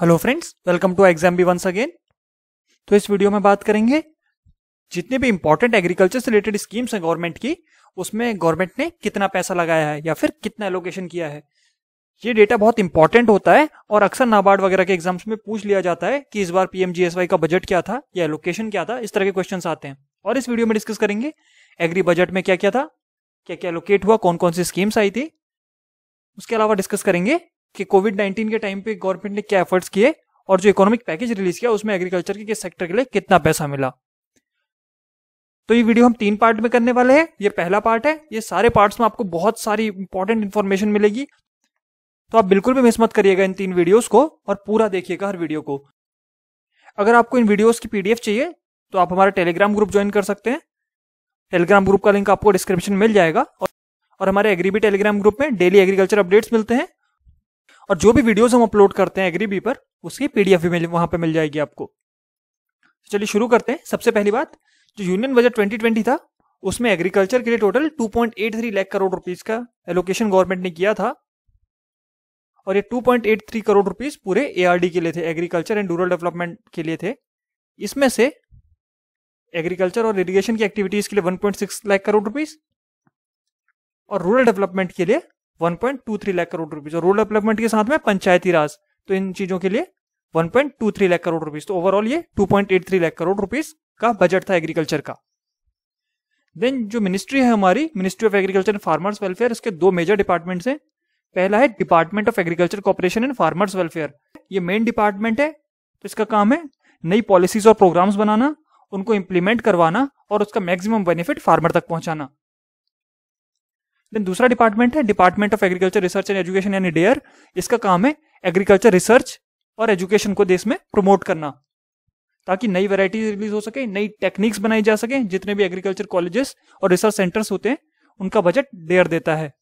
Hello friends welcome to exam B once again तो इस video में बात करेंगे जितने भी इंपॉर्टेंट एग्रीकल्चर से रिलेटेड स्कीम्स हैं गवर्नमेंट की उसमें गवर्नमेंट ने कितना पैसा लगाया है या फिर कितना एलोकेशन किया है ये डेटा बहुत इंपॉर्टेंट होता है और अक्सर नाबार्ड वगैरह के एग्जाम्स में पूछ लिया जाता है कि इस बार पीएमजीएसवाई का बजट क्या था या एलोकेशन क्या था इस तरह के क्वेश्चन आते हैं और इस वीडियो में डिस्कस करेंगे एग्री बजट में क्या क्या था क्या क्या एलोकेट हुआ कौन कौन सी स्कीम्स आई थी उसके अलावा डिस्कस करेंगे कि कोविड नाइन्टीन के टाइम पे गवर्नमेंट ने क्या एफर्ट्स किए और जो इकोनॉमिक पैकेज रिलीज किया उसमें एग्रीकल्चर के किस सेक्टर के लिए कितना पैसा मिला तो ये वीडियो हम तीन पार्ट में करने वाले हैं ये पहला पार्ट है ये सारे पार्ट्स में आपको बहुत सारी इंपॉर्टेंट इन्फॉर्मेशन मिलेगी तो आप बिल्कुल भी मिस मत करिएगा इन तीन वीडियोस को और पूरा देखिएगा हर वीडियो को अगर आपको इन वीडियोस की पीडीएफ चाहिए तो आप हमारा टेलीग्राम ग्रुप ज्वाइन कर सकते हैं टेलीग्राम ग्रुप का लिंक आपको डिस्क्रिप्शन मिल जाएगा और, और हमारे एग्रीबी टेलीग्राम ग्रुप में डेली एग्रीकल्चर अपडेट्स मिलते हैं और जो भी वीडियोस हम अपलोड करते हैं एग्री बी पर उसकी पीडीएफ भी मिल वहां पर मिल जाएगी आपको चलिए शुरू करते हैं सबसे पहली बात जो यूनियन बजट ट्वेंटी था उसमें एग्रीकल्चर के लिए total two lakh crore rupees का एलोकेशन गवर्नमेंट ने किया था और ये 2.83 करोड़ रुपीस पूरे एआरडी के लिए थे एग्रीकल्चर एंड रूरल डेवलपमेंट के लिए थे इसमें से एग्रीकल्चर और इरिगेशन की एक्टिविटीज के लिए 1.6 लाख करोड़ रुपीस और रूरल डेवलपमेंट के लिए 1.23 लाख करोड़ रुपीज और रूरल डेवलपमेंट के साथ में पंचायती राज तो इन चीजों के लिए 1.23 लाख करोड़ रुपीज तो ओवरऑल ये 2.83 लाख करोड़ रुपीज का बजट था एग्रीकल्चर का देन जो मिनिस्ट्री है हमारी ministry of agriculture and farmers welfare इसके दो मेजर डिपार्टमेंट्स हैं पहला है department of agriculture cooperation and farmers welfare ये मेन डिपार्टमेंट है तो इसका काम है नई पॉलिसीज और प्रोग्राम्स बनाना उनको इम्प्लीमेंट करवाना और उसका मैक्सिमम बेनिफिट फार्मर तक पहुंचाना देन दूसरा डिपार्टमेंट है department of agriculture research and education यानी डेयर e. इसका काम है एग्रीकल्चर रिसर्च और एजुकेशन को देश में प्रमोट करना ताकि नई वैरायटीज रिलीज हो सके नई टेक्निक्स बनाई जा सके जितने भी एग्रीकल्चर कॉलेजेस और रिसर्च सेंटर्स होते हैं उनका बजट डेयर e देता है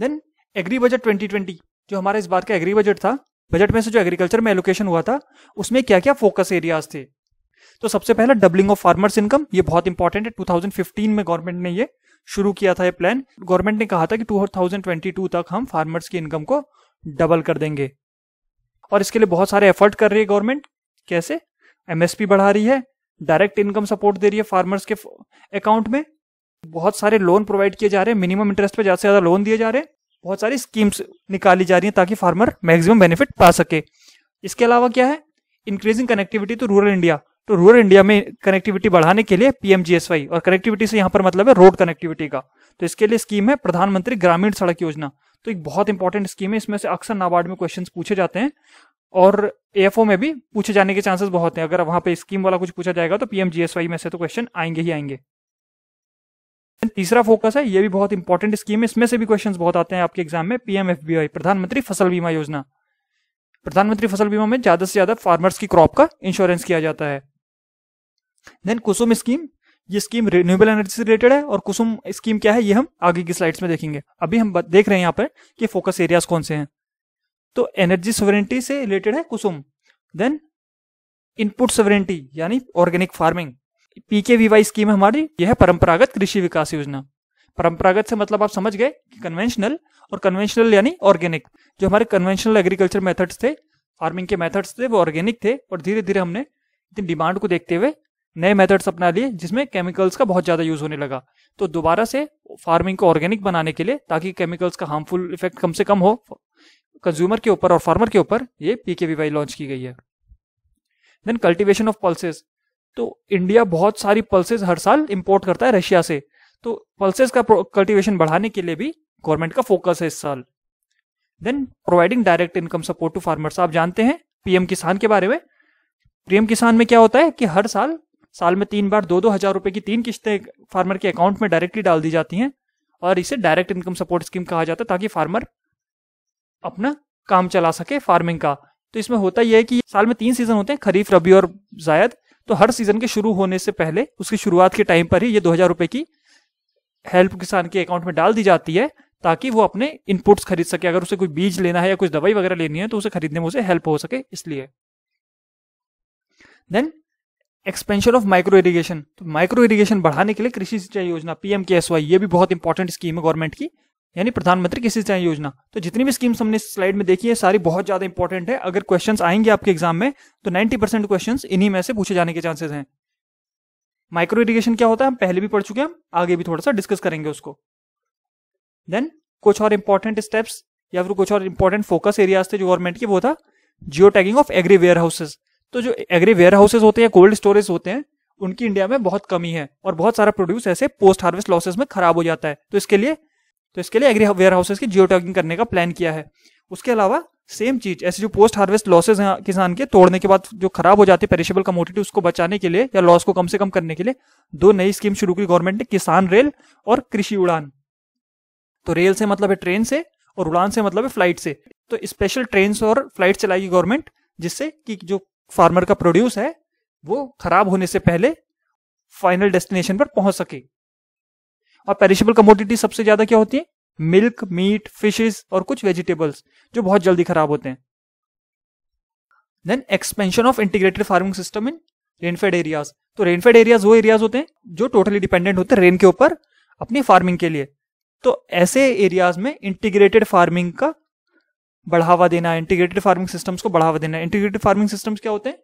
देन एग्री बजट 2020 जो हमारा इस बार का एग्री बजट था बजट में से जो एग्रीकल्चर में एलोकेशन हुआ था उसमें क्या क्या फोकस एरियाज थे तो सबसे पहला डबलिंग ऑफ फार्मर्स इनकम ये बहुत इंपॉर्टेंट है 2015 में गवर्नमेंट ने ये शुरू किया था ये प्लान गवर्नमेंट ने कहा था कि 2022 तक हम फार्मर्स की इनकम को डबल कर देंगे और इसके लिए बहुत सारे एफर्ट कर रही है गवर्नमेंट कैसे एमएसपी बढ़ा रही है डायरेक्ट इनकम सपोर्ट दे रही है फार्मर्स के अकाउंट में बहुत सारे लोन प्रोवाइड किए जा रहे हैं मिनिमम इंटरेस्ट पे ज्यादा से ज्यादा लोन दिए जा रहे हैं बहुत सारी स्कीम्स निकाली जा रही हैं ताकि फार्मर मैक्सिमम बेनिफिट पा सके इसके अलावा क्या है increasing connectivity to rural India तो रूरल इंडिया में कनेक्टिविटी बढ़ाने के लिए पीएमजीएसवाई और कनेक्टिविटी से यहाँ पर मतलब है रोड कनेक्टिविटी का तो इसके लिए स्कीम है प्रधानमंत्री ग्रामीण सड़क योजना तो एक बहुत इंपॉर्टेंट स्कीम है इसमें से अक्सर नाबार्ड में क्वेश्चन पूछे जाते हैं और एफ में भी पूछे जाने के चांसेस बहुत हैं अगर वहां पे स्कीम वाला कुछ पूछा जाएगा तो पीएमजीएसवाई में से तो क्वेश्चन आएंगे ही आएंगे तीसरा फोकस है ये भी बहुत इंपॉर्टेंट स्कीम है इसमें से भी क्वेश्चन बहुत आते हैं आपके एग्जाम में पीएमएफबीआई प्रधानमंत्री फसल बीमा योजना प्रधानमंत्री फसल बीमा में ज्यादा से ज्यादा फार्मर्स की क्रॉप का इंश्योरेंस किया जाता है देन कुसुम स्कीम ये स्कीम रिन्यूएबल एनर्जी से रिलेटेड है और कुसुम स्कीम क्या है ये हम आगे की स्लाइड्स में देखेंगे अभी हम देख रहे हैं यहाँ पर कि फोकस एरियाज कौन से हैं तो एनर्जी सोवरेंटी से रिलेटेड है कुसुम देन इनपुट सोवरेंटी यानी organic farming PK VY scheme है हमारी यह है परंपरागत कृषि विकास योजना परंपरागत से मतलब आप समझ गए कि कन्वेंशनल और कन्वेंशनल यानी ऑर्गेनिक जो हमारे कन्वेंशनल एग्रीकल्चर मेथड्स थे फार्मिंग के मेथड्स थे वो ऑर्गेनिक थे और धीरे धीरे हमने डिमांड को देखते हुए नए मेथड्स अपना लिए जिसमें केमिकल्स का बहुत ज़्यादा यूज़ होने लगा तो दोबारा से फार्मिंग को ऑर्गेनिक बनाने के लिए ताकि केमिकल्स का हार्मफुल इफेक्ट कम से कम हो कंज्यूमर के ऊपर और फार्मर के ऊपर ये पीकेवीवाई लॉन्च की गई है देन कल्टीवेशन ऑफ पल्सेस तो इंडिया बहुत सारी पल्सेस हर साल इम्पोर्ट करता है रशिया से तो पल्सेस का कल्टीवेशन बढ़ाने के लिए भी गवर्नमेंट का फोकस है इस साल then providing direct income support to farmers आप जानते हैं पीएम किसान के बारे में पीएम किसान में क्या होता है कि हर साल साल में तीन बार दो दो हजार रुपए की तीन किस्तें फार्मर के अकाउंट में डायरेक्टली डाल दी जाती हैं और इसे डायरेक्ट इनकम सपोर्ट स्कीम कहा जाता है ताकि फार्मर अपना काम चला सके फार्मिंग का तो इसमें होता यह है कि साल में तीन सीजन होते हैं खरीफ रबी और जायद तो हर सीजन के शुरू होने से पहले उसकी शुरुआत के टाइम पर ही ये दो हजार रुपए की हेल्प किसान के अकाउंट में डाल दी जाती है ताकि वो अपने इनपुट्स खरीद सके अगर उसे कोई बीज लेना है या कुछ दवाई वगैरह लेनी है तो उसे खरीदने में उसे हेल्प हो सके इसलिए then expansion of micro irrigation तो माइक्रो इरीगेशन बढ़ाने के लिए कृषि सिंचाई योजना पीएम के एस वाई ये भी बहुत इंपॉर्टेंट स्कीम है गवर्नमेंट की यानी प्रधानमंत्री कृषि सिंचाई योजना तो जितनी भी स्कीम्स हमने स्लाइड में देखी है सारी बहुत ज्यादा इंपॉर्टेंट है अगर क्वेश्चन आएंगे आपके एग्जाम में तो नाइनटी परसेंट क्वेश्चन इन्हीं में से पूछे जाने के चांसेस हैं माइक्रो इरीगेशन क्या होता है हम पहले भी पढ़ चुके हैं हम आगे भी थोड़ा सा डिस्कस करेंगे उसको देन कुछ और इंपॉर्टेंट स्टेप्स या फिर कुछ और इंपॉर्टेंट फोकस एरियाज थे जो गवर्नमेंट के वो था geo tagging of agri warehouses तो जो एग्री वेयर हाउसेज होते हैं कोल्ड स्टोरेज होते हैं उनकी इंडिया में बहुत कमी है और बहुत सारा प्रोड्यूस ऐसे पोस्ट हार्वेस्ट लॉसेज में खराब हो जाता है तो इसके लिए तो इसके लिए एग्री वेयर हाउसेज की जियो करने का प्लान किया है उसके अलावा सेम चीज ऐसे जो पोस्ट हार्वेस्ट लॉसेज हैं किसान के तोड़ने के बाद जो खराब हो जाती है पेरिशेबल कमोडिटी उसको बचाने के लिए या लॉस को कम से कम करने के लिए दो नई स्कीम शुरू की गवर्नमेंट ने किसान रेल और कृषि उड़ान तो रेल से मतलब है ट्रेन से और उड़ान से मतलब है फ्लाइट से तो स्पेशल ट्रेन और फ्लाइट चलाएगी गवर्नमेंट जिससे कि जो फार्मर का प्रोड्यूस है वो खराब होने से पहले फाइनल डेस्टिनेशन पर पहुंच सके और पेरिशेबल कमोडिटी सबसे ज्यादा क्या होती है मिल्क मीट फिशेस और कुछ वेजिटेबल्स जो बहुत जल्दी खराब होते हैं then expansion of integrated farming system in rainfed areas तो रेनफेड एरियाज वो एरियाज होते हैं जो टोटली डिपेंडेंट होते हैं रेन के ऊपर अपनी फार्मिंग के लिए तो ऐसे एरियाज में इंटीग्रेटेड फार्मिंग का बढ़ावा देना इंटीग्रेटेड फार्मिंग सिस्टम्स को बढ़ावा देना इंटीग्रेटेड फार्मिंग सिस्टम्स क्या होते हैं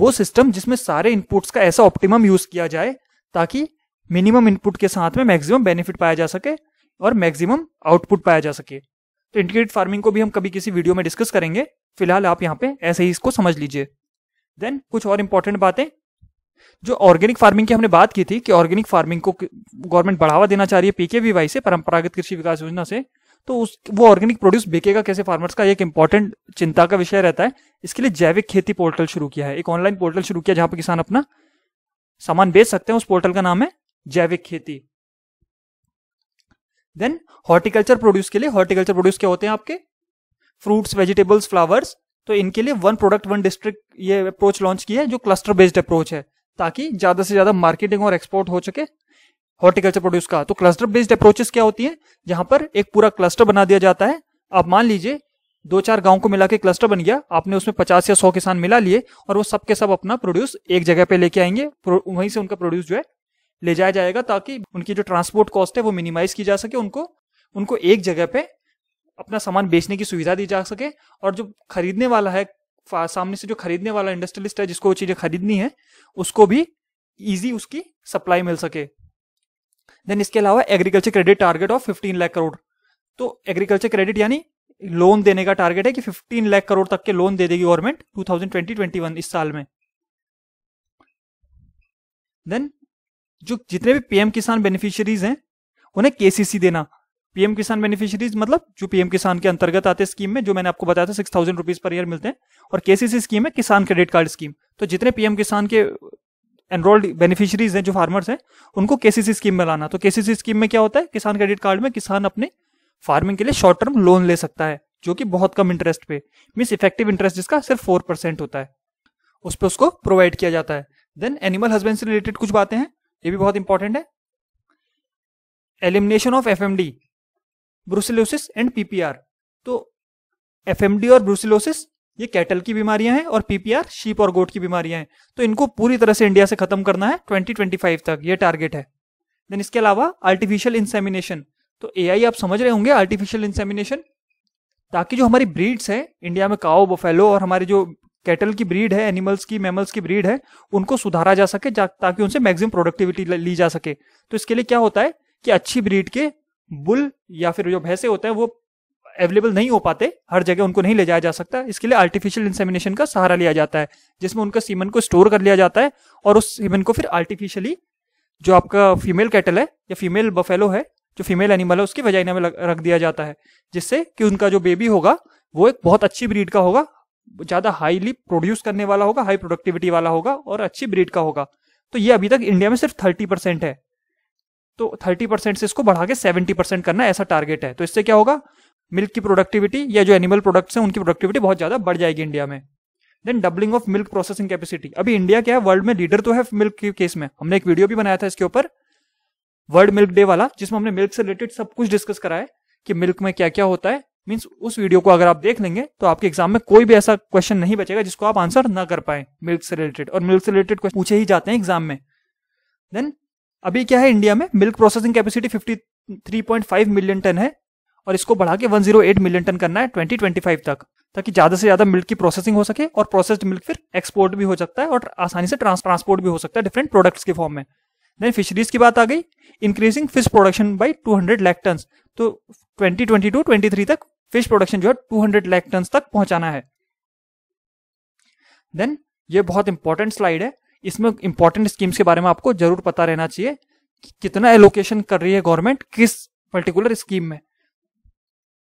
वो सिस्टम जिसमें सारे इनपुट्स का ऐसा ऑप्टिमम यूज किया जाए ताकि मिनिमम इनपुट के साथ में मैक्सिमम बेनिफिट पाया जा सके और मैक्सिमम आउटपुट पाया जा सके तो इंटीग्रेटेड फार्मिंग को भी हम कभी किसी वीडियो में डिस्कस करेंगे फिलहाल आप यहाँ पे ऐसे ही इसको समझ लीजिए देन कुछ और इंपॉर्टेंट बातें जो ऑर्गेनिक फार्मिंग की हमने बात की थी कि ऑर्गेनिक फार्मिंग को गवर्नमेंट बढ़ावा देना चाह रही है पीके वाई से परंपरागत कृषि विकास योजना से तो उस वो ऑर्गेनिक प्रोड्यूस बिकेगा कैसे फार्मर्स का एक इंपॉर्टेंट चिंता का विषय रहता है इसके लिए जैविक खेती पोर्टल शुरू किया है एक ऑनलाइन पोर्टल शुरू किया जहां पर किसान अपना सामान बेच सकते हैं उस पोर्टल का नाम है जैविक खेती देन हॉर्टिकल्चर प्रोड्यूस के लिए हॉर्टिकल्चर प्रोड्यूस क्या होते हैं आपके फ्रूट्स वेजिटेबल्स फ्लावर्स तो इनके लिए वन प्रोडक्ट वन डिस्ट्रिक्ट ये अप्रोच लॉन्च किया है जो क्लस्टर बेस्ड अप्रोच है ताकि ज्यादा से ज्यादा मार्केटिंग और एक्सपोर्ट हो सके हॉर्टिकल्चर प्रोड्यूस का तो क्लस्टर बेस्ड अप्रोचेस क्या होती है जहां पर एक पूरा क्लस्टर बना दिया जाता है आप मान लीजिए दो चार गांव को मिला के क्लस्टर बन गया आपने उसमें पचास या सौ किसान मिला लिए और वो सब के सब अपना प्रोड्यूस एक जगह पे लेके आएंगे वहीं से उनका प्रोड्यूस जो है ले जाया जाएगा ताकि उनकी जो ट्रांसपोर्ट कॉस्ट है वो मिनिमाइज की जा सके उनको उनको एक जगह पे अपना सामान बेचने की सुविधा दी जा सके और जो खरीदने वाला है सामने से जो खरीदने वाला इंडस्ट्रियलिस्ट है जिसको वो चीजें खरीदनी है उसको भी ईजी उसकी सप्लाई मिल सके देन इसके अलावा agriculture credit target of fifteen lakh crore तो एग्रीकल्चर क्रेडिट यानी लोन देने का टारगेट है कि फिफ्टीन लाख करोड़ तक के लोन दे देगी गवर्नमेंट टू थाउजेंड इस साल में देन जो जितने भी पीएम किसान बेनिफिशियरीज हैं उन्हें केसीसी देना पीएम किसान बेनिफिशियरीज मतलब जो पीएम किसान के अंतर्गत आते स्कीम में जो मैंने आपको बताया था six thousand rupees per year मिलते हैं और केसीसी स्कीम है किसान क्रेडिट कार्ड स्कीम तो जितने पीएम किसान के एनरोल्ड बेनिफिशरीज हैं जो फार्मर्स हैं उनको केसीसी स्कीम में लाना तो केसीसी स्कीम में क्या होता है किसान क्रेडिट कार्ड में किसान अपने फार्मिंग के लिए शॉर्ट टर्म लोन ले सकता है जो कि बहुत कम इंटरेस्ट पे मीन्स इफेक्टिव इंटरेस्ट जिसका सिर्फ फोर परसेंट होता है उस पर उसको प्रोवाइड किया जाता है देन एनिमल हस्बेंड से रिलेटेड कुछ बातें हैं ये भी बहुत इंपॉर्टेंट है elimination of F M D brucellosis and PPR तो एफ एम डी और ब्रूसिलोसिस ये कैटल की बीमारियां हैं और पीपीआर शीप और गोट की बीमारियां हैं तो इनको पूरी तरह से इंडिया से खत्म करना है 2025 तक ये टारगेट है देन इसके अलावा आर्टिफिशियल इंसेमिनेशन तो एआई आप समझ रहे होंगे आर्टिफिशियल इंसेमिनेशन ताकि जो हमारी ब्रीड्स है इंडिया में काओ बफेलो और हमारी जो कैटल की ब्रीड है एनिमल्स की मेमल्स की ब्रीड है उनको सुधारा जा सके ताकि उनसे मैक्सिमम प्रोडक्टिविटी ली जा सके तो इसके लिए क्या होता है कि अच्छी ब्रीड के बुल या फिर जो भैंसे होते हैं वो अवेलेबल नहीं हो पाते हर जगह उनको नहीं ले जाया जा सकता इसके लिए आर्टिफिशियल इंसेमिनेशन का सहारा लिया जाता है जिसमें उनका सीमन को स्टोर कर लिया जाता है और उस सीमन को फिर आर्टिफिशियली जो आपका फीमेल कैटल है या फीमेल बफेलो है जो फीमेल एनिमल है उसकी वजाइना में रख दिया जाता है जिससे कि उनका जो बेबी होगा वो एक बहुत अच्छी ब्रीड का होगा ज़्यादा हाईली प्रोड्यूस करने वाला होगा हाई प्रोडक्टिविटी वाला होगा और अच्छी ब्रीड का होगा तो ये अभी तक इंडिया में सिर्फ थर्टी परसेंट है तो थर्टी परसेंट से इसको बढ़ा के सेवेंटी परसेंट करना ऐसा टारगेट है तो इससे क्या होगा मिल्क की प्रोडक्टिविटी या जो एनिमल प्रोडक्ट्स हैं उनकी प्रोडक्टिविटी बहुत ज्यादा बढ़ जाएगी इंडिया में then doubling of milk processing capacity अभी इंडिया क्या है वर्ल्ड में लीडर तो है मिल्क के केस में हमने एक वीडियो भी बनाया था इसके ऊपर वर्ल्ड मिल्क डे वाला जिसमें हमने मिल्क से रिलेटेड सब कुछ डिस्कस करा है कि मिल्क में क्या क्या होता है मीन्स उस वीडियो को अगर आप देख लेंगे तो आपके एग्जाम में कोई भी ऐसा क्वेश्चन नहीं बचेगा जिसको आप आंसर ना कर पाए मिल्क से रिलेटेड और मिल्क से रिलेटेड क्वेश्चन पूछे ही जाते हैं एग्जाम में देन अभी क्या है इंडिया में milk processing capacity 53.5 million ton है और इसको बढ़ा के 108 मिलियन टन करना है 2025 तक ताकि ज्यादा से ज्यादा मिल्क की प्रोसेसिंग हो सके और प्रोसेस्ड मिल्क फिर एक्सपोर्ट भी हो सकता है और आसानी से ट्रांसपोर्ट भी हो सकता है डिफरेंट प्रोडक्ट्स के फॉर्म में देन फिशरीज की बात आ गई increasing fish production by two hundred lakh ton तो twenty twenty two twenty three तक फिश प्रोडक्शन जो है टू हंड्रेड लैक टन तक पहुंचाना है देन ये बहुत इंपॉर्टेंट स्लाइड है इसमें इंपॉर्टेंट स्कीम्स के बारे में आपको जरूर पता रहना चाहिए कि कितना एलोकेशन कर रही है गवर्नमेंट किस पर्टिकुलर स्कीम में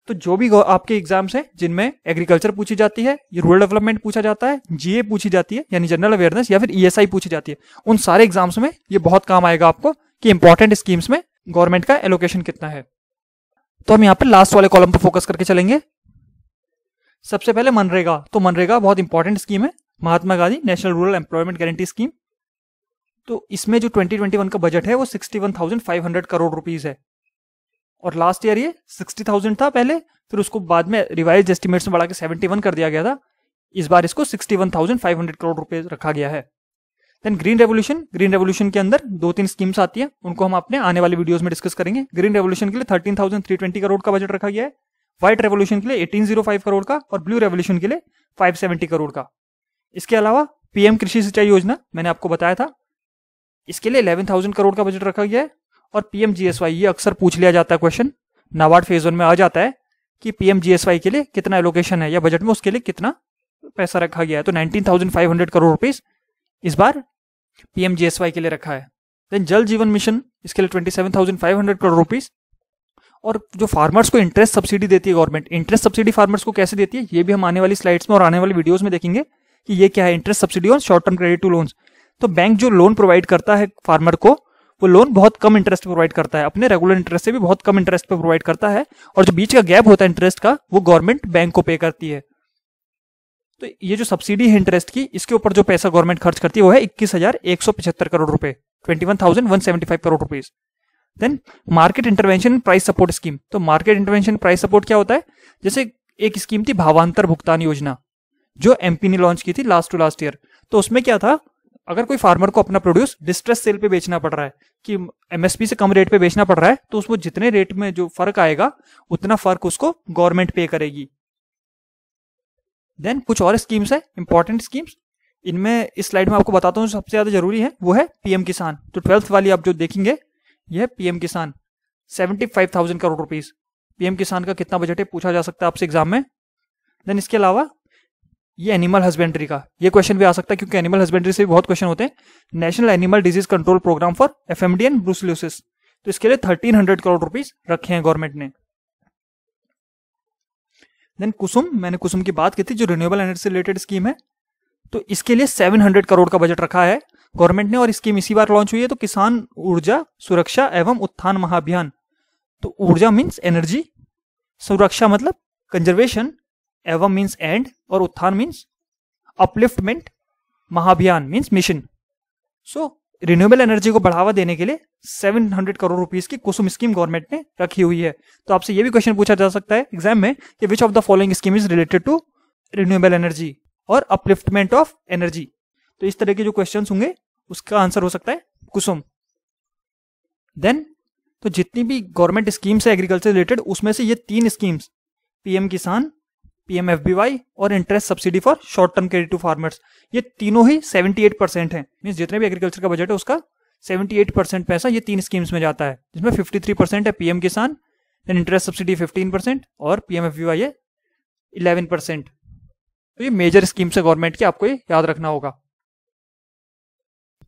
तो जो भी आपके एग्जाम्स हैं जिनमें एग्रीकल्चर पूछी जाती है रूरल डेवलपमेंट पूछा जाता है जीए पूछी जाती है यानी जनरल अवेयरनेस या फिर ईएसआई e पूछी जाती है उन सारे एग्जाम्स में ये बहुत काम आएगा आपको कि इंपॉर्टेंट स्कीम्स में गवर्नमेंट का एलोकेशन कितना है तो हम यहाँ पर लास्ट वाले कॉलम पर फोकस करके चलेंगे सबसे पहले मनरेगा तो मनरेगा बहुत इंपॉर्टेंट स्कीम है Mahatma Gandhi national rural employment guarantee scheme तो इसमें जो 2021 का बजट है वो 61,500 करोड़ रुपीस है और लास्ट ईयर ये सिक्सटी थाउजेंड था पहले फिर उसको बाद में रिवाइज एस्टिमेट्स में बढ़ा के सेवेंटी वन कर दिया गया था इस बार इसको sixty one thousand five hundred crore रुपए रखा गया है then green revolution green revolution के अंदर दो तीन स्कीम्स आती है उनको हम अपने आने वाले वीडियोस में डिस्कस करेंगे ग्रीन रेवोल्यूशन के लिए thirteen thousand three twenty crore का बजट रखा गया है व्हाइट रेवोल्यूशन के लिए एटीन जीरो फाइव करोड़ का और ब्लू रेवोल्यूशन के लिए फाइव सेवेंटी करोड़ का इसके अलावा पीएम कृषि सिंचाई योजना मैंने आपको बताया था इसके लिए इलेवन थाउजेंड करोड़ का बजट रखा गया है और पीएमजीएसवाई ये अक्सर पूछ लिया जाता है क्वेश्चन नाबार्ड फेज वन में आ जाता है कि पीएमजीएसवाई के लिए कितना एलोकेशन है या बजट में उसके लिए कितना पैसा रखा गया है तो 19,500 करोड़ रुपीज इस बार पीएमजीएसवाई के लिए रखा है देन जल जीवन मिशन इसके लिए 27,500 करोड़ रुपीज और जो फार्मर्स को इंटरेस्ट सब्सिडी देती है गवर्नमेंट इंटरेस्ट सब्सिडी फार्मर्स को कैसे देती है ये भी हम आने वाली स्लाइड्स में और आने वाली वीडियोज में देखेंगे कि ये क्या है इंटरेस्ट सब्सिडी और short term credit to loans तो बैंक जो लोन प्रोवाइड करता है फार्मर को वो लोन बहुत कम इंटरेस्ट प्रोवाइड करता है अपने रेगुलर इंटरेस्ट से भी बहुत कम इंटरेस्ट पर प्रोवाइड करता है और जो बीच का गैप होता है इंटरेस्ट का वो गवर्नमेंट बैंक को पे करती है तो ये जो सब्सिडी है इंटरेस्ट की इसके ऊपर जो पैसा गवर्नमेंट खर्च करती है वो है इक्कीस हजार एक सौ पचहत्तर करोड़ रुपए twenty one thousand one seventy five crore rupees then market intervention price support scheme तो मार्केट इंटरवेंशन प्राइस सपोर्ट क्या होता है जैसे एक स्कीम थी भावांतर भुगतान योजना जो एमपी ने लॉन्च की थी लास्ट टू लास्ट ईयर तो उसमें क्या था अगर कोई फार्मर को अपना प्रोड्यूस डिस्ट्रेस सेल पे बेचना पड़ रहा है कि एमएसपी से कम रेट पे बेचना पड़ रहा है तो उसको जितने रेट में जो फर्क आएगा उतना फर्क उसको गवर्नमेंट पे करेगी देन कुछ और स्कीम्स है इंपॉर्टेंट स्कीम्स इनमें इस स्लाइड में आपको बताता हूँ सबसे ज्यादा जरूरी है वो है पीएम किसान तो ट्वेल्थ वाली आप जो देखेंगे यह है PM Kisan seventy five thousand crore rupees PM Kisan का कितना बजट है पूछा जा सकता है आपसे एग्जाम में देन इसके अलावा ये एनिमल हस्बेंड्री का ये क्वेश्चन भी आ सकता है क्योंकि एनिमल हस्बेंड्री से भी बहुत क्वेश्चन होते हैं national animal disease control programme for F M D and brucellosis तो इसके लिए थर्टीन हंड्रेड करोड़ रुपीज रखे हैं गवर्नमेंट ने देन कुसुम मैंने कुसुम की बात की थी जो रिन्यूएबल एनर्जी रिलेटेड स्कीम है तो इसके लिए सेवन हंड्रेड करोड़ का बजट रखा है गवर्नमेंट ने और स्कीम इसी बार लॉन्च हुई है तो किसान ऊर्जा सुरक्षा एवं उत्थान महाअभियान तो ऊर्जा मीन्स एनर्जी सुरक्षा मतलब कंजर्वेशन एवम मीन्स एंड और उत्थान मीन्स अपलिफ्टमेंट महाभियान means mission so renewable energy को बढ़ावा देने के लिए 700 करोड़ रुपीस की कुसुम स्कीम गवर्नमेंट ने रखी हुई है तो आपसे यह भी क्वेश्चन पूछा जा सकता है एग्जाम में कि which of the following scheme is related to renewable energy और अपलिफ्टमेंट ऑफ एनर्जी तो इस तरह के जो क्वेश्चन होंगे उसका आंसर हो सकता है कुसुम देन तो जितनी भी गवर्नमेंट स्कीम्स है एग्रीकल्चर रिलेटेड उसमें से ये तीन स्कीम्स पीएम किसान पीएमएफबीवाई और interest subsidy for short term credit to farmers ये तीनों ही 78 परसेंट है मीन जितने भी एग्रीकल्चर का बजट है उसका 78 परसेंट पैसा ये तीन स्कीम्स में जाता है जिसमें 53 परसेंट है PM Kisan then interest subsidy 15 percent और पीएमएफबीवाई है इलेवन परसेंट तो ये मेजर स्कीम्स है गवर्नमेंट की आपको ये याद रखना होगा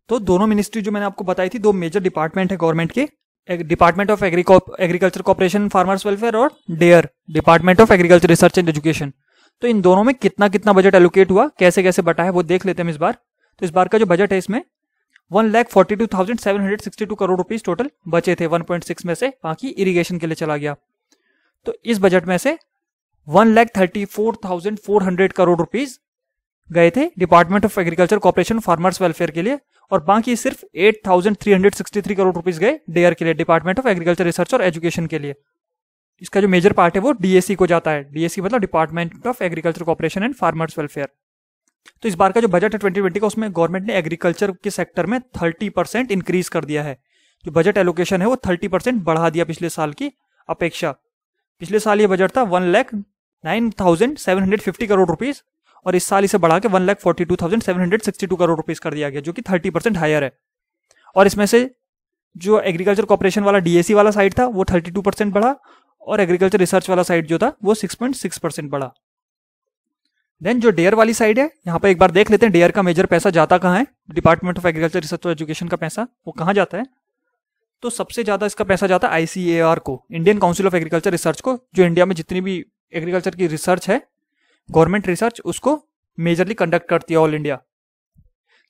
तो दोनों मिनिस्ट्री जो मैंने आपको बताई थी दो मेजर डिपार्टमेंट है गवर्नमेंट के department of agriculture cooperation farmers welfare और DARE department of agriculture research and education तो इन दोनों में कितना कितना बजट एलोकेट हुआ कैसे कैसे बटा है वो देख लेते हैं इस बार तो इस बार का जो बजट है इसमें one lakh forty two thousand seven hundred sixty two crore rupees total बचे थे वन पॉइंट सिक्स में से बाकी इरिगेशन के लिए चला गया तो इस बजट में से one lakh thirty four thousand four hundred crore rupees गए थे department of agriculture cooperation farmers welfare के लिए और बाकी सिर्फ 8,363 करोड़ रुपीस गए डेयर के लिए डिपार्टमेंट ऑफ एग्रीकल्चर रिसर्च और एजुकेशन के लिए इसका जो मेजर पार्ट है वो डीएसी e को जाता है डीएसी e मतलब department of agriculture cooperation and farmers welfare तो इस बार का जो बजट है ट्वेंटी ट्वेंटी का उसमें गवर्नमेंट ने एग्रीकल्चर के सेक्टर में थर्टी परसेंट इंक्रीज कर दिया है जो बजट एलोकेशन है वो थर्टी परसेंट बढ़ा दिया पिछले साल की अपेक्षा पिछले साल ये बजट था one lakh nine thousand seven hundred fifty crore rupees और इस साल इसे बढ़ा के one lakh forty two thousand seven hundred sixty two crore rupees कर दिया गया जो कि थर्टी परसेंट हायर है और इसमें से जो एग्रीकल्चर कॉपोरेशन वाला डीएससी वाला साइड था वो थर्टी टू परसेंट बढ़ा और एग्रीकल्चर रिसर्च वाला साइड जो था वो सिक्स पॉइंट सिक्स परसेंट बढ़ा देन जो डेयर वाली साइड है यहाँ पर एक बार देख लेते हैं डेयर का मेजर पैसा जाता कहाँ है डिपार्टमेंट ऑफ एग्रीकल्चर रिसर्च और एजुकेशन का पैसा वो कहाँ जाता है तो सबसे ज्यादा इसका पैसा जाता है आईसीएआर को Indian council of agriculture research को जो इंडिया में जितनी भी एग्रीकल्चर की रिसर्च है गवर्नमेंट रिसर्च उसको मेजरली कंडक्ट करती है ऑल इंडिया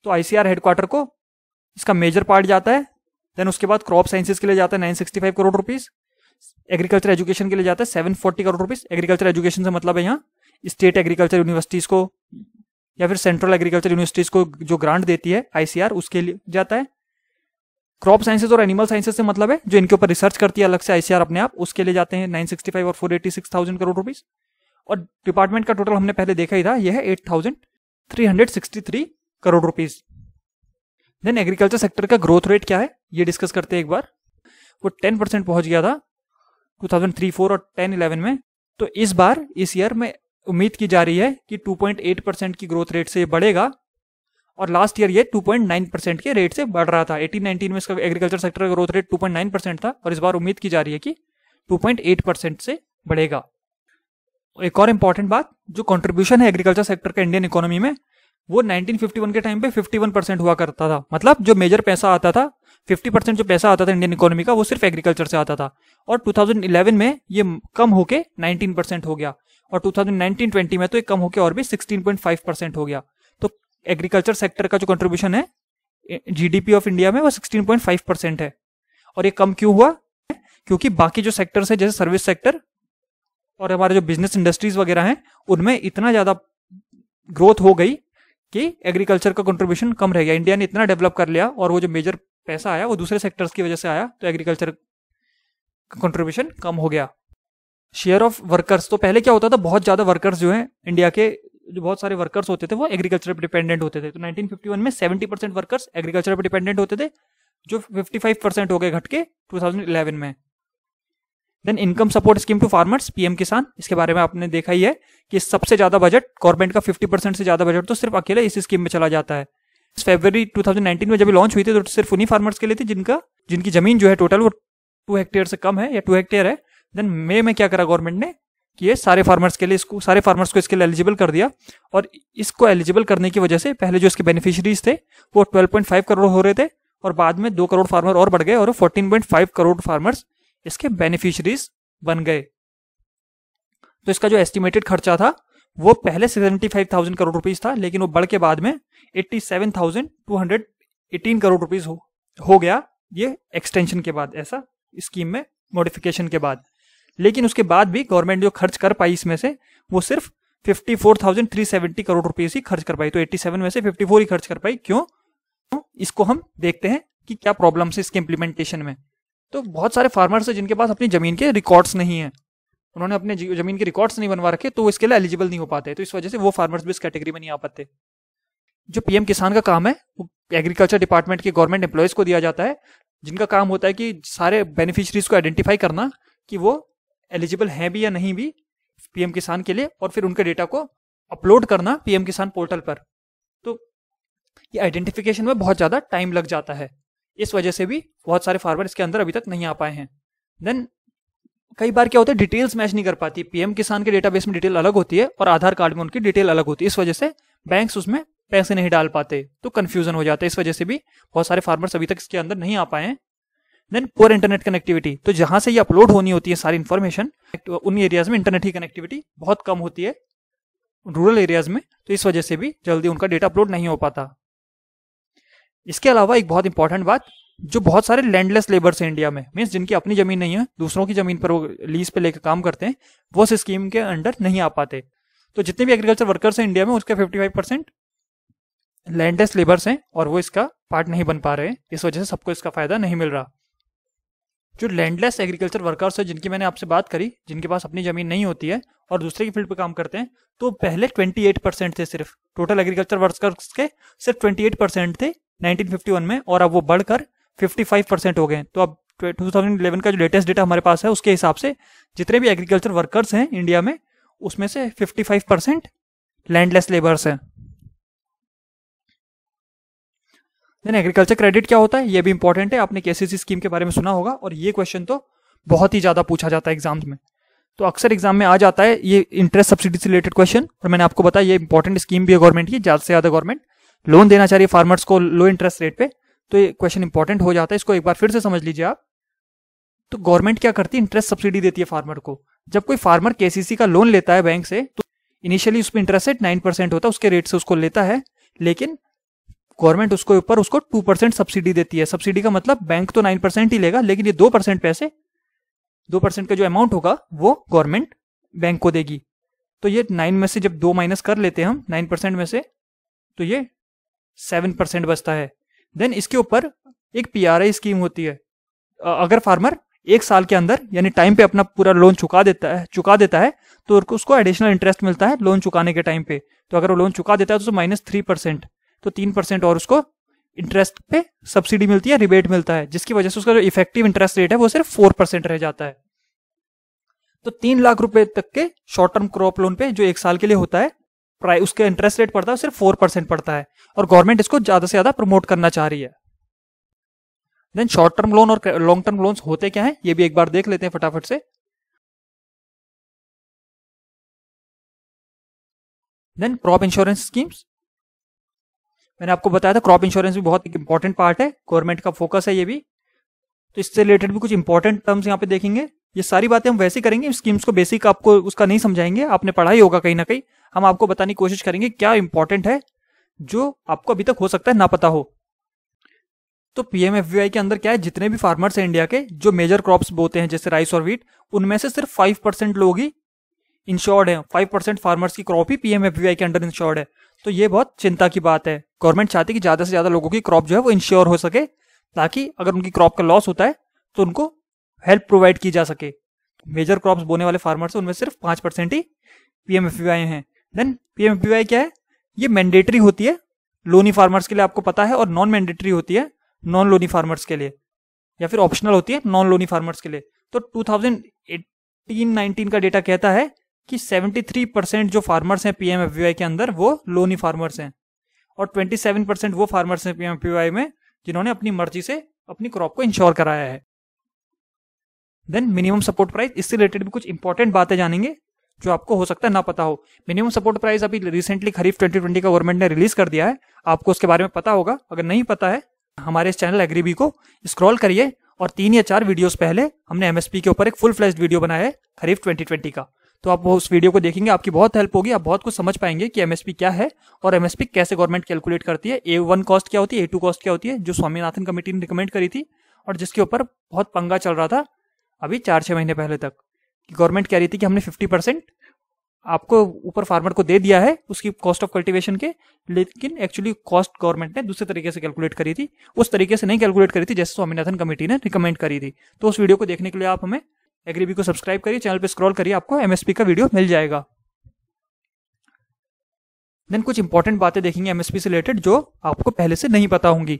तो आईसीआर हेडक्वार्टर को इसका मेजर पार्ट जाता है देन उसके बाद क्रॉप साइंसिस के लिए जाता है nine sixty five crore rupees agriculture education के लिए जाता है seven forty crore rupees agriculture education से मतलब है यहाँ स्टेट एग्रीकल्चर यूनिवर्सिटीज को या फिर सेंट्रल एग्रीकल्चर यूनिवर्सिटीज को जो ग्रांट देती है आईसीआर उसके लिए जाता है क्रॉप साइंसेज और एनिमल साइंसेज से मतलब है जो इनके ऊपर रिसर्च करती है अलग से आईसीआर अपने आप उसके लिए जाते हैं नाइन सिक्सटी फाइव और four eighty six thousand crore rupees और डिपार्टमेंट का टोटल हमने पहले देखा ही था यह है eight thousand three hundred sixty three crore rupees then agriculture sector का ग्रोथ रेट क्या है ये डिस्कस करते हैं एक बार वो टेन परसेंट पहुंच गया था टू थाउजेंड थ्री फोर और टेन इलेवन में तो इस बार इस ईयर में उम्मीद की जा रही है कि टू पॉइंट एट परसेंट की ग्रोथ रेट से बढ़ेगा और लास्ट ईयर ये 2.9 परसेंट के रेट से बढ़ रहा था 18-19 में इसका एग्रीकल्चर सेक्टर का ग्रोथ रेट 2.9 परसेंट था और इस बार उम्मीद की जा रही है कि 2.8 परसेंट से बढ़ेगा एक और इंपॉर्टेंट बात जो कंट्रीब्यूशन है एग्रीकल्चर सेक्टर का इंडियन इकोनॉमी में वो 1951 के टाइम पे 51 परसेंट हुआ करता था मतलब जो मेजर पैसा आता था 50 परसेंट जो पैसा आता था इंडियन इकोनॉमी का वो सिर्फ एग्रीकल्चर से आता था और 2011 में ये कम होके 19 परसेंट हो गया और 2019-20 में तो ये कम होके और भी 16.5 परसेंट हो गया तो एग्रीकल्चर सेक्टर का जो कंट्रीब्यूशन है जीडीपी ऑफ इंडिया में वो 16.5 परसेंट है और ये कम क्यों हुआ क्योंकि बाकी जो सेक्टर्स है जैसे सर्विस सेक्टर और हमारे जो बिजनेस इंडस्ट्रीज वगैरह हैं उनमें इतना ज्यादा ग्रोथ हो गई कि एग्रीकल्चर का कंट्रीब्यूशन कम रह गया इंडिया ने इतना डेवलप कर लिया और वो जो मेजर पैसा आया वो दूसरे सेक्टर्स की वजह से आया तो एग्रीकल्चर का कंट्रीब्यूशन कम हो गया शेयर ऑफ वर्कर्स तो पहले क्या होता था बहुत ज्यादा वर्कर्स जो हैं इंडिया के जो बहुत सारे वर्कर्स होते थे वो एग्रीकल्चर पर डिपेंडेंट होते थे तो 1951 में 70 परसेंट वर्कर्स एग्रीकल्चर पर डिपेंडेंट होते थे जो 55 परसेंट हो गए घट के 2011 में then income support scheme to farmers PM Kisan इसके बारे में आपने देखा ही है कि सबसे ज्यादा बजट गवर्नमेंट का 50 परसेंट से ज्यादा बजट तो सिर्फ अकेले इस स्कीम में चला जाता है फेब्रवरी 2019 में जब लॉन्च हुई थी तो सिर्फ उन्हीं फार्मर्स के लिए थी जिनका जिनकी जमीन जो है टोटल वो टू हेक्टेयर से कम है या टू हेक्टेयर है देन मे में क्या करा गवर्नमेंट ने कि ये सारे फार्मर्स के लिए इसको सारे फार्मर्स को इसके लिए एलिजिबल कर दिया और इसको एलिजिबल करने की वजह से पहले जो इसके बेनिफिशरीज थे वो 12.5 करोड़ हो रहे थे और बाद में दो करोड़ फार्मर और बढ़ गए और 14.5 करोड़ फार्मर्स इसके बेनिफिशरीज बन गए तो इसका जो एस्टिमेटेड खर्चा था वो पहले seventy five thousand crore rupees था लेकिन वो बढ़ के बाद में eighty seven thousand two hundred eighteen crore rupees हो, हो गया ये एक्सटेंशन के बाद ऐसा स्कीम में मॉडिफिकेशन के बाद लेकिन उसके बाद भी गवर्नमेंट जो खर्च कर पाई इसमें से वो सिर्फ fifty four thousand three seventy crore rupees ही खर्च कर पाई तो एट्टी सेवन में से फिफ्टी फोर ही खर्च कर पाई क्यों इसको हम देखते हैं कि क्या प्रॉब्लम है इसके इम्प्लीमेंटेशन में तो बहुत सारे फार्मर्स हैं जिनके पास अपनी ज़मीन के रिकॉर्ड्स नहीं है उन्होंने अपने ज़मीन के रिकॉर्ड्स नहीं बनवा रखे तो वो इसके लिए एलिजिबल नहीं हो पाते तो इस वजह से वो फार्मर्स भी इस कैटेगरी में नहीं आ पाते जो पीएम किसान का काम है वो एग्रीकल्चर डिपार्टमेंट के गवर्नमेंट एम्प्लॉयज़ को दिया जाता है जिनका काम होता है कि सारे बेनिफिशरीज को आइडेंटिफाई करना कि वो एलिजिबल हैं भी या नहीं भी पीएम किसान के लिए और फिर उनके डेटा को अपलोड करना पीएम किसान पोर्टल पर तो ये आइडेंटिफिकेशन में बहुत ज़्यादा टाइम लग जाता है इस वजह से भी बहुत सारे फार्मर इसके अंदर अभी तक नहीं आ पाए हैं देन कई बार क्या होता है डिटेल्स मैच नहीं कर पाती पीएम किसान के डेटाबेस में डिटेल अलग होती है और आधार कार्ड में उनकी डिटेल अलग होती है इस वजह से बैंक उसमें पैसे नहीं डाल पाते तो कन्फ्यूजन हो जाता है इस वजह से भी बहुत सारे फार्मर्स अभी तक इसके अंदर नहीं आ पाए हैं देन पुअर इंटरनेट कनेक्टिविटी तो जहां से ये अपलोड होनी होती है सारी इन्फॉर्मेशन उन एरियाज में इंटरनेट की कनेक्टिविटी बहुत कम होती है रूरल एरियाज में तो इस वजह से भी जल्दी उनका डेटा अपलोड नहीं हो पाता इसके अलावा एक बहुत इंपॉर्टेंट बात जो बहुत सारे लैंडलेस लेबर्स हैं इंडिया में मीन्स जिनकी अपनी जमीन नहीं है दूसरों की जमीन पर वो लीज पे लेकर काम करते हैं वो इस स्कीम के अंडर नहीं आ पाते तो जितने भी एग्रीकल्चर वर्कर्स हैं इंडिया में उसके fifty five percent landless labours हैं और वो इसका पार्ट नहीं बन पा रहे इस वजह से सबको इसका फायदा नहीं मिल रहा जो लैंडलेस एग्रीकल्चर वर्कर्स है जिनकी मैंने आपसे बात करी जिनके पास अपनी जमीन नहीं होती है और दूसरे की फील्ड पर काम करते हैं तो पहले एट परसेंट थे सिर्फ टोटल एग्रीकल्चर वर्कर्स के सिर्फ एट परसेंट थे 1951 में और अब वो बढ़कर 55 परसेंट हो गए तो अब 2011 का जो लेटेस्ट डेटा हमारे पास है उसके हिसाब से जितने भी एग्रीकल्चर वर्कर्स हैं इंडिया में उसमें से 55 परसेंट लैंडलेस लेबर्स हैं देन एग्रीकल्चर क्रेडिट क्या होता है ये भी इंपॉर्टेंट है आपने केसीसी स्कीम के बारे में सुना होगा और ये क्वेश्चन तो बहुत ही ज़्यादा पूछा जाता है एग्जाम्स में तो अक्सर एग्जाम में आ जाता है ये इंटरेस्ट सब्सिडी से रिलेटेड क्वेश्चन और मैंने आपको बताया ये इंपॉर्टेंट स्कीम भी है गवर्नमेंट की ज़्यादा से ज़्यादा गवर्नमेंट लोन देना चाहिए फार्मर्स को लो इंटरेस्ट रेट पे तो ये क्वेश्चन इंपॉर्टेंट हो जाता है इसको एक बार फिर से समझ लीजिए आप तो गवर्नमेंट क्या करती है इंटरेस्ट सब्सिडी देती है फार्मर को जब कोई फार्मर केसीसी का लोन लेता है बैंक से तो इनिशियली उस पर इंटरेस्ट रेट नाइन परसेंट होता है उसके रेट से उसको लेता है लेकिन गवर्नमेंट उसके ऊपर उसको टू परसेंट सब्सिडी देती है सब्सिडी का मतलब बैंक तो नाइन परसेंट ही लेगा लेकिन ये दो परसेंट पैसे दो परसेंट का जो अमाउंट होगा वो गवर्नमेंट बैंक को देगी तो ये नाइन में से जब दो माइनस कर लेते हैं हम नाइन परसेंट में से तो ये सेवन परसेंट बचता है देन इसके ऊपर एक पी स्कीम होती है अगर फार्मर एक साल के अंदर यानी टाइम पे अपना पूरा लोन चुका देता है चुका देता है तो उसको एडिशनल इंटरेस्ट मिलता है लोन चुकाने के टाइम पे तो अगर वो लोन चुका देता है तो माइनस थ्री परसेंट तो तीन परसेंट और उसको इंटरेस्ट पे सब्सिडी मिलती है रिबेट मिलता है जिसकी वजह से उसका जो इफेक्टिव इंटरेस्ट रेट है वो सिर्फ फोर परसेंट रह जाता है तो तीन लाख रुपए तक के शॉर्ट टर्म क्रॉप लोन पे जो एक साल के लिए होता है उसका इंटरेस्ट रेट पड़ता है सिर्फ फोर परसेंट पड़ता है और गवर्नमेंट इसको ज्यादा से ज्यादा प्रमोट करना चाह रही है देन शॉर्ट टर्म लोन और लॉन्ग टर्म लोन्स होते क्या है ये भी एक बार देख लेते हैं फटाफट से देन क्रॉप इंश्योरेंस स्कीम्स मैंने आपको बताया था क्रॉप इंश्योरेंस भी बहुत इंपॉर्टेंट पार्ट है गवर्नमेंट का फोकस है ये भी तो इससे रिलेटेड भी कुछ इंपॉर्टेंट टर्म्स यहाँ पे देखेंगे ये सारी बातें हम वैसे करेंगे स्कीम्स को बेसिक आपको उसका नहीं समझाएंगे आपने पढ़ाई होगा कहीं ना कहीं हम आपको बताने की कोशिश करेंगे क्या इंपॉर्टेंट है जो आपको अभी तक हो सकता है ना पता हो तो पीएम के अंदर क्या है जितने भी फार्मर्स हैं इंडिया के जो मेजर क्रॉप्स बोते हैं जैसे राइस और व्हीट उनमें से सिर्फ फाइव परसेंट लोग ही इंश्योर्ड है फाइव परसेंट फार्मर्स की क्रॉप ही पीएम के अंडर इंश्योर्ड है तो ये बहुत चिंता की बात है गवर्नमेंट चाहती है कि ज्यादा से ज्यादा लोगों की क्रॉप जो है वो इंश्योर हो सके ताकि अगर उनकी क्रॉप का लॉस होता है तो उनको हेल्प प्रोवाइड की जा सके मेजर क्रॉप्स बोने वाले फार्मर्स उनमें सिर्फ पांच परसेंट ही पीएम हैं देन पीएमपीवाई क्या है ये मैंडेटरी होती है लोनी फार्मर्स के लिए आपको पता है और नॉन मैंडेटरी होती है नॉन लोनी फार्मर्स के लिए या फिर ऑप्शनल होती है नॉन लोनी फार्मर्स के लिए तो 2018-19 का डेटा कहता है कि 73 परसेंट जो फार्मर्स हैं पीएमएफबीवाई के अंदर वो लोनी फार्मर्स हैं और 27 परसेंट वो फार्मर्स हैं पीएमएफबीवाई में जिन्होंने अपनी मर्जी से अपनी क्रॉप को इंश्योर कराया है देन मिनिमम सपोर्ट प्राइस इससे रिलेटेड भी कुछ इंपॉर्टेंट बातें जानेंगे जो आपको हो सकता है ना पता हो मिनिमम सपोर्ट प्राइस अभी रिसेंटली खरीफ 2020 का गवर्नमेंट ने रिलीज कर दिया है आपको उसके बारे में पता होगा अगर नहीं पता है हमारे इस चैनल एग्रीबी को स्क्रॉल करिए और तीन या चार वीडियोस पहले हमने एमएसपी के ऊपर एक फुल फ्लैश वीडियो बनाया है खरीफ 2020 का तो आप उस वीडियो को देखेंगे आपकी बहुत हेल्प होगी आप बहुत कुछ समझ पाएंगे कि एमएसपी क्या है और एमएसपी कैसे गवर्नमेंट कैलकुलेट करती है ए वन कॉस्ट क्या होती है ए टू कॉस्ट क्या होती है जो स्वामीनाथन कमेटी ने रिकमेंड करी थी और जिसके ऊपर बहुत पंगा चल रहा था अभी चार छह महीने पहले तक कि गवर्नमेंट कह रही थी कि हमने फिफ्टी परसेंट आपको ऊपर फार्मर को दे दिया है उसकी कॉस्ट ऑफ कल्टीवेशन के लेकिन एक्चुअली कॉस्ट गवर्नमेंट ने दूसरे तरीके से कैलकुलेट करी थी उस तरीके से नहीं कैलकुलेट करी थी जैसे स्वामीनाथन कमेटी ने रिकमेंड करी थी तो उस वीडियो को देखने के लिए आप हमें एग्रीबी को सब्सक्राइब करिए चैनल पर स्क्रॉल करिए आपको एमएसपी का वीडियो मिल जाएगा देन कुछ इंपॉर्टेंट बातें देखेंगे एमएसपी से रिलेटेड जो आपको पहले से नहीं पता होंगी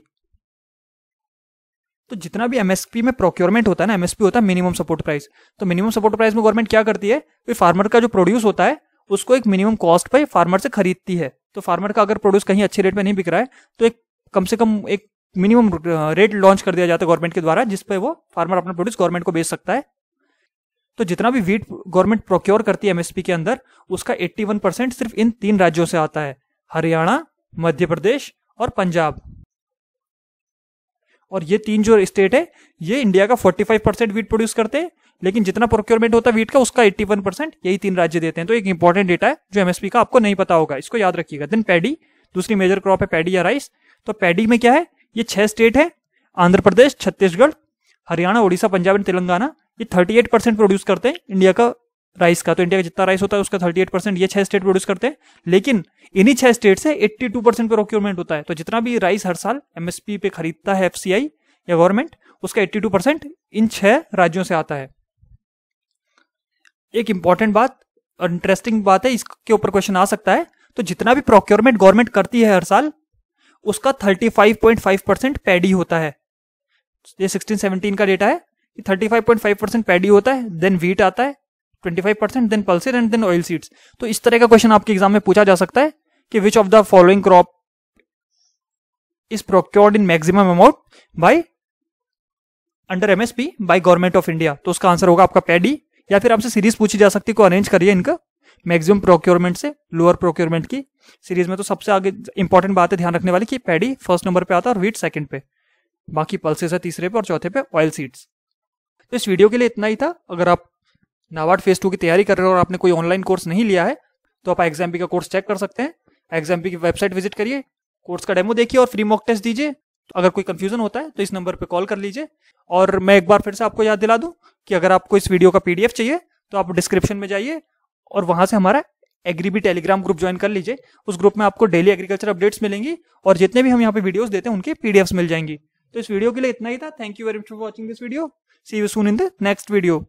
तो जितना भी एमएसपी में प्रोक्योरमेंट होता है ना एमएसपी होता है मिनिमम सपोर्ट प्राइस तो मिनिमम सपोर्ट प्राइस में गवर्नमेंट क्या करती है कि फार्मर का जो प्रोड्यूस होता है उसको एक मिनिमम कॉस्ट पर फार्मर से खरीदती है तो फार्मर का अगर प्रोड्यूस कहीं अच्छे रेट में नहीं बिक रहा है तो एक कम से कम एक मिनिमम रेट लॉन्च कर दिया जाता है गवर्नमेंट के द्वारा जिस पर वो फार्मर अपना प्रोड्यूस गवर्नमेंट को बेच सकता है तो जितना भी वीट गवर्नमेंट प्रोक्योर करती है एमएसपी के अंदर उसका 81 परसेंट सिर्फ इन तीन राज्यों से आता है हरियाणा मध्य प्रदेश और पंजाब और ये तीन जो स्टेट है ये इंडिया का 45 परसेंट वीट प्रोड्यूस करते हैं लेकिन जितना प्रोक्योरमेंट होता है वीट का उसका 81 परसेंट यही तीन राज्य देते हैं तो एक इंपॉर्टेंट डेटा है जो एमएसपी का आपको नहीं पता होगा इसको याद रखिएगा देन पैडी दूसरी मेजर क्रॉप है पैडी या राइस तो पैडी में क्या है ये छह स्टेट है आंध्र प्रदेश छत्तीसगढ़ हरियाणा उड़ीसा पंजाब एंड तेलंगाना ये थर्टी परसेंट प्रोड्यूस करते हैं इंडिया का राइस का तो इंडिया का जितना राइस होता है उसका थर्टी एट परसेंट ये छह स्टेट प्रोड्यूस करते हैं लेकिन इन्हीं छह स्टेट से एट्टी टू परसेंट प्रोक्योरमेंट होता है तो जितना भी राइस हर साल एमएसपी पे खरीदता है एफसीआई या गवर्नमेंट उसका एट्टी टू परसेंट इन छह राज्यों से आता है एक इंपॉर्टेंट बात और इंटरेस्टिंग बात है इसके ऊपर क्वेश्चन आ सकता है तो जितना भी प्रोक्योरमेंट गवर्नमेंट करती है हर साल उसका thirty five point five percent paddy होता है ये सेवनटीन का डेटा है फाइव परसेंट पैडी होता है देन वीट आता है 25 percent then pulses and then oil seeds तो इस तरह का क्वेश्चन आपके एग्जाम में पूछा जा सकता है कि which of the following crop is procured in maximum amount by under MSP by government of India तो उसका आंसर होगा आपका पैडी या फिर आपसे सीरीज पूछी जा सकती है को अरेंज करिए इनका मैक्सिमम प्रोक्योरमेंट से लोअर प्रोक्योरमेंट की सीरीज में तो सबसे आगे इंपॉर्टेंट बात है ध्यान रखने वाली कि पैडी फर्स्ट नंबर पे आता है और वीट सेकंड पे बाकी पल्सेस है तीसरे पे और चौथे पे ऑयल सीड्स तो इस वीडियो के लिए इतना ही था अगर आप नाबार्ड फेज टू की तैयारी कर रहे हो और आपने कोई ऑनलाइन कोर्स नहीं लिया है तो आप एग्जाम का कोर्स चेक कर सकते हैं एग्जाम की वेबसाइट विजिट करिए कोर्स का डेमो देखिए और फ्री मॉक टेस्ट दीजिए तो अगर कोई कंफ्यूजन होता है तो इस नंबर पर कॉल कर लीजिए और मैं एक बार फिर से आपको याद दिला दूं कि अगर आपको इस वीडियो का पीडीएफ चाहिए तो आप डिस्क्रिप्शन में जाइए और वहां से हमारा एग्रीबी टेलीग्राम ग्रुप ज्वाइन कर लीजिए उस ग्रुप में आपको डेली एग्रीकल्चर अपडेट्स मिलेंगी और जितने भी हम यहाँ पे वीडियोस देते हैं उनके पीडीएफ मिल जाएंगी तो इस वीडियो के लिए इतना ही था thank you very much for watching this video see you soon in the next video